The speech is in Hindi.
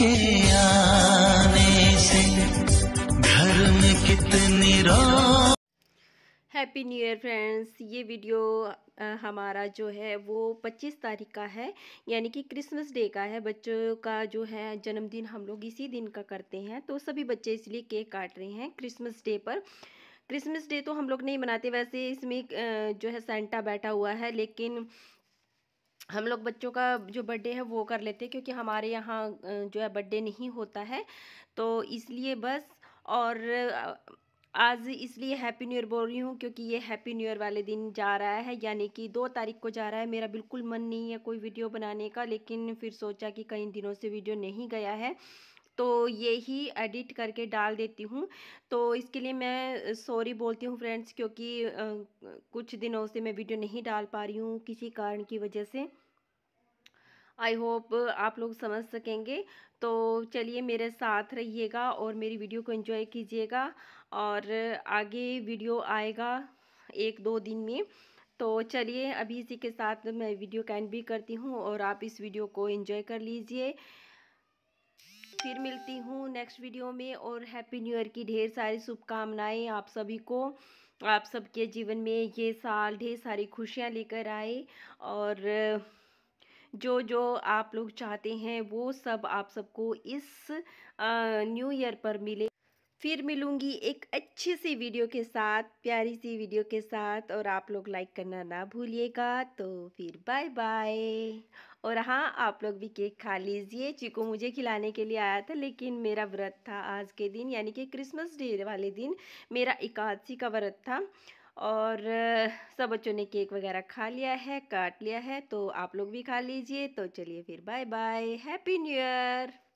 के आने से घर में कितनी हैप्पी न्यू ईयर फ्रेंड्स ये वीडियो हमारा जो है वो 25 तारीख का है यानी कि क्रिसमस डे का है बच्चों का जो है जन्मदिन हम लोग इसी दिन का करते हैं तो सभी बच्चे इसलिए केक काट रहे हैं क्रिसमस डे पर क्रिसमस डे तो हम लोग नहीं मनाते वैसे इसमें जो है सेंटा बैठा हुआ है लेकिन हम लोग बच्चों का जो बर्थडे है वो कर लेते हैं क्योंकि हमारे यहाँ जो है बर्थडे नहीं होता है तो इसलिए बस और आज इसलिए हैप्पी न्यू ईयर बोल रही हूँ क्योंकि ये हैप्पी न्यू ईयर वाले दिन जा रहा है यानी कि दो तारीख को जा रहा है मेरा बिल्कुल मन नहीं है कोई वीडियो बनाने का लेकिन फिर सोचा कि कई दिनों से वीडियो नहीं गया है तो ये ही एडिट करके डाल देती हूँ तो इसके लिए मैं सॉरी बोलती हूँ फ्रेंड्स क्योंकि कुछ दिनों से मैं वीडियो नहीं डाल पा रही हूँ किसी कारण की वजह से आई होप आप लोग समझ सकेंगे तो चलिए मेरे साथ रहिएगा और मेरी वीडियो को एंजॉय कीजिएगा और आगे वीडियो आएगा एक दो दिन में तो चलिए अभी इसी के साथ मैं वीडियो कैंड भी करती हूँ और आप इस वीडियो को एंजॉय कर लीजिए फिर मिलती हूँ नेक्स्ट वीडियो में और हैप्पी न्यू ईयर की ढेर सारी शुभकामनाएँ आप सभी को आप सबके जीवन में ये साल ढेर सारी खुशियाँ लेकर आए और जो जो आप लोग चाहते हैं वो सब आप सबको इस न्यू ईयर पर मिले फिर मिलूंगी एक अच्छी सी वीडियो के साथ प्यारी सी वीडियो के साथ और आप लोग लाइक करना ना भूलिएगा तो फिर बाय बाय और हाँ आप लोग भी केक खा लीजिए चीकू मुझे खिलाने के लिए आया था लेकिन मेरा व्रत था आज के दिन यानी कि क्रिसमस डे वाले दिन मेरा एकादशी का व्रत था और सब बच्चों ने केक वगैरह खा लिया है काट लिया है तो आप लोग भी खा लीजिए तो चलिए फिर bye bye happy new year